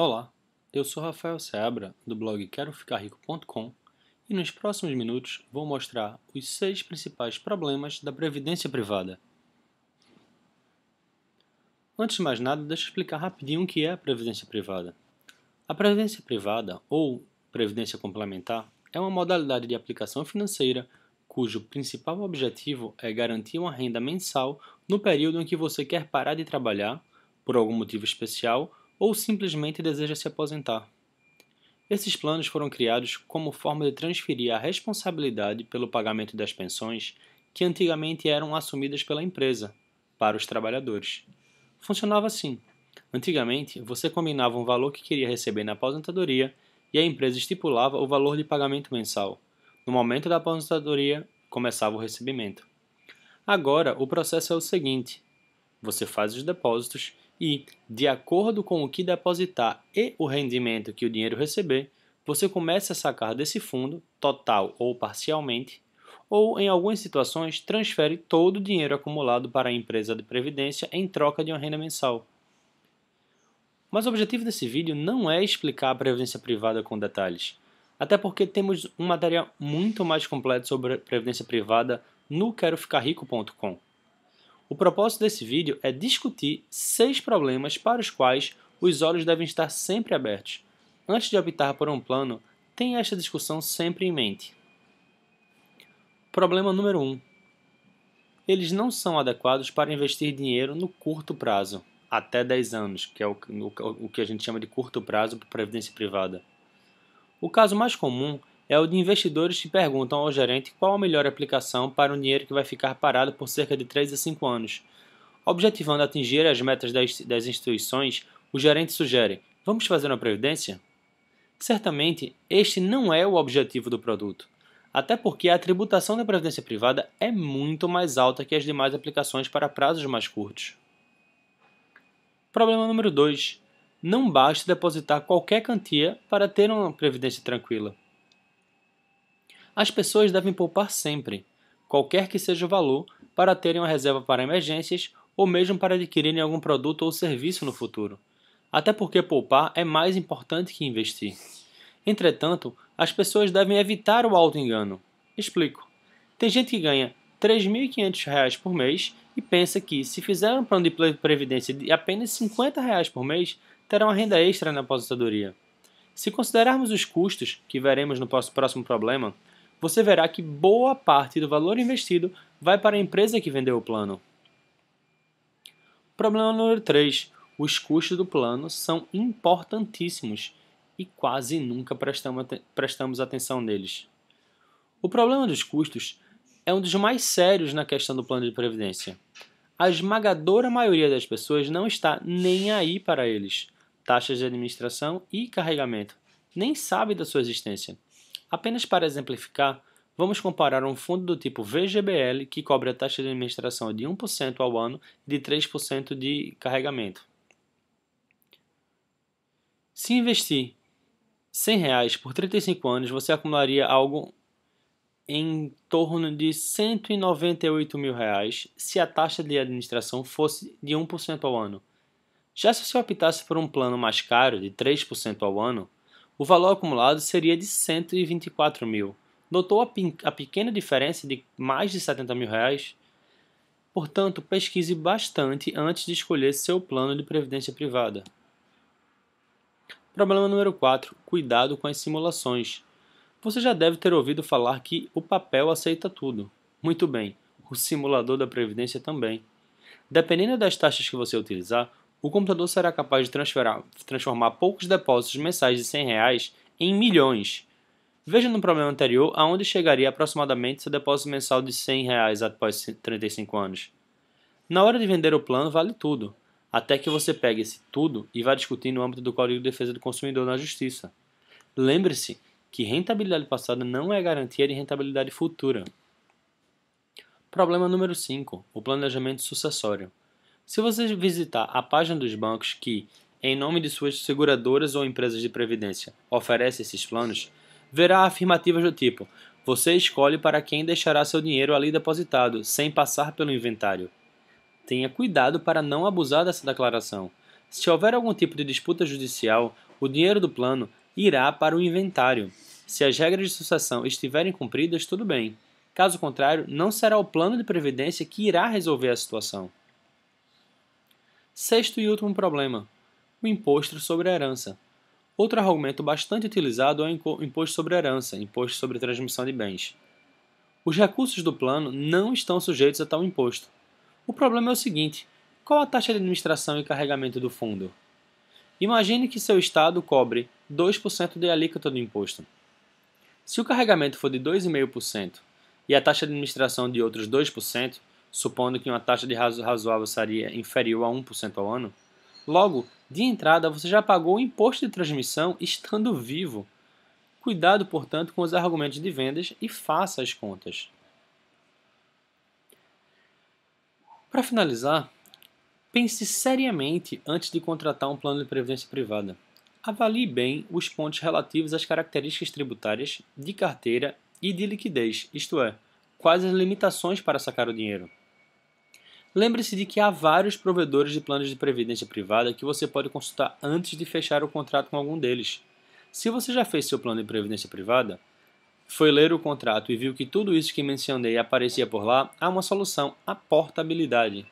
Olá, eu sou Rafael Seabra, do blog QueroFicarRico.com e nos próximos minutos vou mostrar os seis principais problemas da previdência privada. Antes de mais nada, deixa eu explicar rapidinho o que é a previdência privada. A previdência privada, ou previdência complementar, é uma modalidade de aplicação financeira cujo principal objetivo é garantir uma renda mensal no período em que você quer parar de trabalhar, por algum motivo especial ou simplesmente deseja se aposentar. Esses planos foram criados como forma de transferir a responsabilidade pelo pagamento das pensões que antigamente eram assumidas pela empresa para os trabalhadores. Funcionava assim: antigamente, você combinava um valor que queria receber na aposentadoria e a empresa estipulava o valor de pagamento mensal. No momento da aposentadoria, começava o recebimento. Agora, o processo é o seguinte: você faz os depósitos e, de acordo com o que depositar e o rendimento que o dinheiro receber, você começa a sacar desse fundo, total ou parcialmente, ou, em algumas situações, transfere todo o dinheiro acumulado para a empresa de previdência em troca de uma renda mensal. Mas o objetivo desse vídeo não é explicar a previdência privada com detalhes, até porque temos um material muito mais completo sobre previdência privada no queroficarrico.com. O propósito desse vídeo é discutir seis problemas para os quais os olhos devem estar sempre abertos. Antes de optar por um plano, tenha esta discussão sempre em mente. Problema número 1. Um. Eles não são adequados para investir dinheiro no curto prazo, até 10 anos, que é o, o que a gente chama de curto prazo para previdência privada. O caso mais comum é o de investidores que perguntam ao gerente qual a melhor aplicação para um dinheiro que vai ficar parado por cerca de 3 a 5 anos. Objetivando atingir as metas das instituições, o gerente sugere: vamos fazer uma previdência? Certamente, este não é o objetivo do produto, até porque a tributação da previdência privada é muito mais alta que as demais aplicações para prazos mais curtos. Problema número 2. Não basta depositar qualquer quantia para ter uma previdência tranquila. As pessoas devem poupar sempre, qualquer que seja o valor, para terem uma reserva para emergências ou mesmo para adquirirem algum produto ou serviço no futuro. Até porque poupar é mais importante que investir. Entretanto, as pessoas devem evitar o auto-engano. Explico. Tem gente que ganha R$ 3.500 por mês e pensa que, se fizer um plano de previdência de apenas R$ 50 reais por mês, terá uma renda extra na aposentadoria. Se considerarmos os custos, que veremos no próximo problema, você verá que boa parte do valor investido vai para a empresa que vendeu o plano. Problema número 3. Os custos do plano são importantíssimos e quase nunca prestamos atenção neles. O problema dos custos é um dos mais sérios na questão do plano de previdência. A esmagadora maioria das pessoas não está nem aí para eles, taxas de administração e carregamento, nem sabe da sua existência. Apenas para exemplificar, vamos comparar um fundo do tipo VGBL, que cobre a taxa de administração de 1% ao ano e de 3% de carregamento. Se investir R$ reais por 35 anos, você acumularia algo em torno de 198 mil reais se a taxa de administração fosse de 1% ao ano. Já se você optasse por um plano mais caro, de 3% ao ano, o valor acumulado seria de 124 mil. Notou a, a pequena diferença de mais de 70 mil reais? Portanto, pesquise bastante antes de escolher seu plano de previdência privada. Problema número 4: cuidado com as simulações. Você já deve ter ouvido falar que o papel aceita tudo. Muito bem, o simulador da previdência também. Dependendo das taxas que você utilizar, o computador será capaz de transformar poucos depósitos mensais de 100 reais em milhões. Veja no problema anterior aonde chegaria aproximadamente seu depósito mensal de 100 reais após 35 anos. Na hora de vender o plano, vale tudo, até que você pegue esse tudo e vá discutir no âmbito do Código de Defesa do Consumidor na Justiça. Lembre-se que rentabilidade passada não é garantia de rentabilidade futura. Problema número 5: o planejamento sucessório. Se você visitar a página dos bancos que, em nome de suas seguradoras ou empresas de previdência, oferece esses planos, verá afirmativas do tipo: você escolhe para quem deixará seu dinheiro ali depositado, sem passar pelo inventário. Tenha cuidado para não abusar dessa declaração. Se houver algum tipo de disputa judicial, o dinheiro do plano irá para o inventário. Se as regras de sucessão estiverem cumpridas, tudo bem. Caso contrário, não será o plano de previdência que irá resolver a situação. Sexto e último problema: o imposto sobre a herança. Outro argumento bastante utilizado é o imposto sobre a herança, imposto sobre transmissão de bens. Os recursos do plano não estão sujeitos a tal imposto. O problema é o seguinte: qual a taxa de administração e carregamento do fundo? Imagine que seu estado cobre 2% de alíquota do imposto. Se o carregamento for de 2,5% e a taxa de administração de outros 2%, supondo que uma taxa de razoável seria inferior a 1% ao ano. Logo, de entrada, você já pagou o imposto de transmissão estando vivo. Cuidado, portanto, com os argumentos de vendas e faça as contas. Para finalizar, pense seriamente antes de contratar um plano de previdência privada. Avalie bem os pontos relativos às características tributárias de carteira e de liquidez, isto é, quais as limitações para sacar o dinheiro. Lembre-se de que há vários provedores de planos de previdência privada que você pode consultar antes de fechar o contrato com algum deles. Se você já fez seu plano de previdência privada, foi ler o contrato e viu que tudo isso que mencionei aparecia por lá, há uma solução, a portabilidade.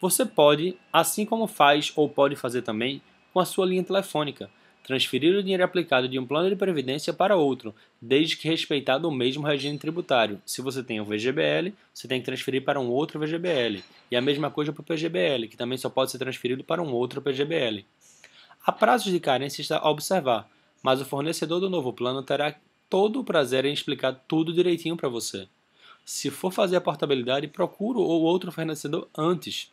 Você pode, assim como faz ou pode fazer também, com a sua linha telefônica transferir o dinheiro aplicado de um plano de previdência para outro, desde que respeitado o mesmo regime tributário. Se você tem um VGBL, você tem que transferir para um outro VGBL. E a mesma coisa para o PGBL, que também só pode ser transferido para um outro PGBL. Há prazos de carência a observar, mas o fornecedor do novo plano terá todo o prazer em explicar tudo direitinho para você. Se for fazer a portabilidade, procure o outro fornecedor antes.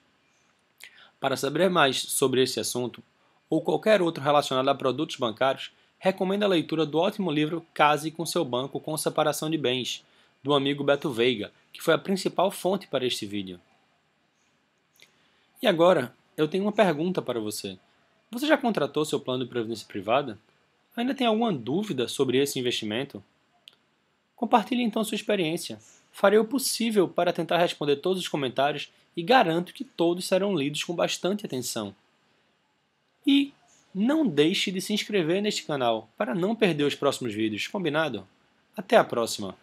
Para saber mais sobre esse assunto, ou qualquer outro relacionado a produtos bancários, recomendo a leitura do ótimo livro Case com seu banco com separação de bens, do amigo Beto Veiga, que foi a principal fonte para este vídeo. E agora, eu tenho uma pergunta para você. Você já contratou seu plano de previdência privada? Ainda tem alguma dúvida sobre esse investimento? Compartilhe então sua experiência. Farei o possível para tentar responder todos os comentários e garanto que todos serão lidos com bastante atenção. E não deixe de se inscrever neste canal para não perder os próximos vídeos, combinado? Até a próxima!